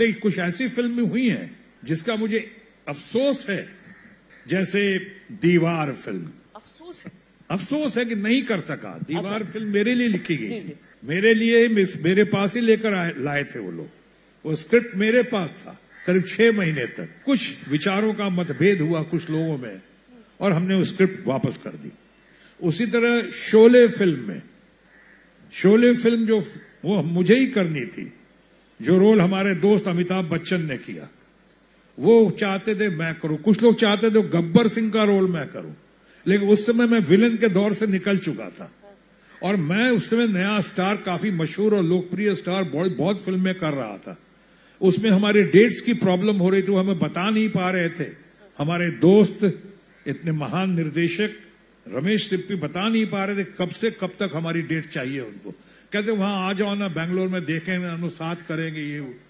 कुछ ऐसी फिल्में हुई हैं जिसका मुझे अफसोस है जैसे दीवार फिल्म अफसोस है अफसोस है कि नहीं कर सका अच्छा। दीवार अच्छा। फिल्म मेरे लिए लिखी गई मेरे लिए मेरे पास ही लेकर लाए थे वो लोग वो स्क्रिप्ट मेरे पास था करीब छह महीने तक कुछ विचारों का मतभेद हुआ कुछ लोगों में और हमने वो स्क्रिप्ट वापस कर दी उसी तरह शोले फिल्म में शोले फिल्म जो वो मुझे ही करनी थी जो रोल हमारे दोस्त अमिताभ बच्चन ने किया वो चाहते थे मैं करूं कुछ लोग चाहते थे गब्बर सिंह का रोल मैं करूं लेकिन उस समय मैं विलन के दौर से निकल चुका था और मैं उस समय नया स्टार काफी मशहूर और लोकप्रिय स्टार बहुत बहुत फिल्में कर रहा था उसमें हमारे डेट्स की प्रॉब्लम हो रही थी वो हमें बता नहीं पा रहे थे हमारे दोस्त इतने महान निर्देशक रमेश सिप्पी बता नहीं पा रहे थे कब से कब तक हमारी डेट चाहिए उनको कहते वहां आ जाओ ना बेंगलोर में देखेंगे अनुसार करेंगे ये